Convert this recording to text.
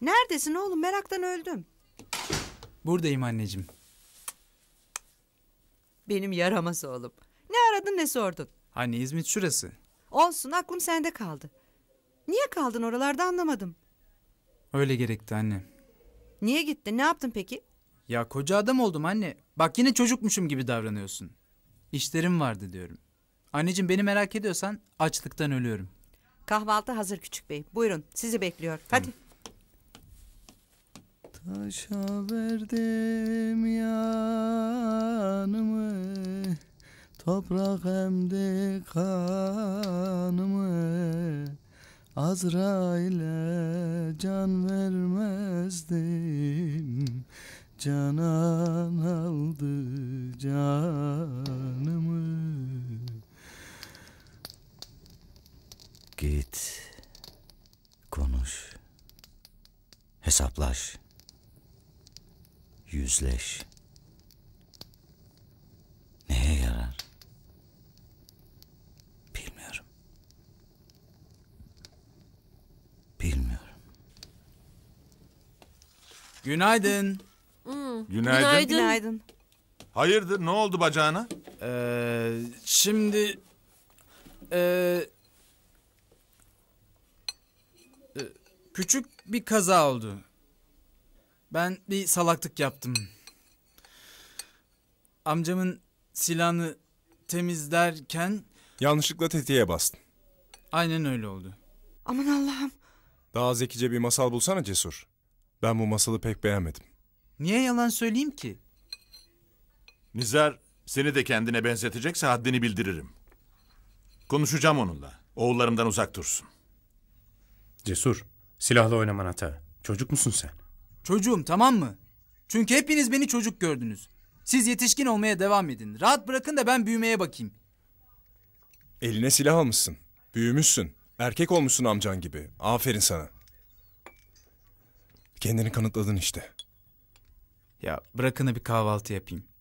Neredesin oğlum? Meraktan öldüm. Buradayım anneciğim. Benim yaramaz oğlum. Ne aradın ne sordun? Anne İzmit şurası. Olsun aklım sende kaldı. Niye kaldın oralarda anlamadım. Öyle gerekti anne. Niye gittin? Ne yaptın peki? Ya koca adam oldum anne. Bak yine çocukmuşum gibi davranıyorsun. İşlerim vardı diyorum. Anneciğim beni merak ediyorsan açlıktan ölüyorum. Kahvaltı hazır küçük bey. Buyurun sizi bekliyor. Tamam. Hadi. Taşa verdim yanımı Toprak emdi kanımı Azrail'e can vermezdim Canan aldı canımı Git Konuş Hesaplaş yüzleş. Neye yarar? Bilmiyorum. Bilmiyorum. Günaydın. Hmm. Günaydın. Günaydın. Günaydın. Hayırdır ne oldu bacağına? Ee, şimdi... Ee, ee küçük bir kaza oldu. Ben bir salaklık yaptım. Amcamın silahını temizlerken... Yanlışlıkla tetiğe bastın. Aynen öyle oldu. Aman Allah'ım. Daha zekice bir masal bulsana Cesur. Ben bu masalı pek beğenmedim. Niye yalan söyleyeyim ki? Nizar seni de kendine benzetecekse haddini bildiririm. Konuşacağım onunla. Oğullarımdan uzak dursun. Cesur, silahla oynaman hata. Çocuk musun sen? Çocuğum tamam mı? Çünkü hepiniz beni çocuk gördünüz. Siz yetişkin olmaya devam edin. Rahat bırakın da ben büyümeye bakayım. Eline silah almışsın. Büyümüşsün. Erkek olmuşsun amcan gibi. Aferin sana. Kendini kanıtladın işte. Ya bırakın da bir kahvaltı yapayım.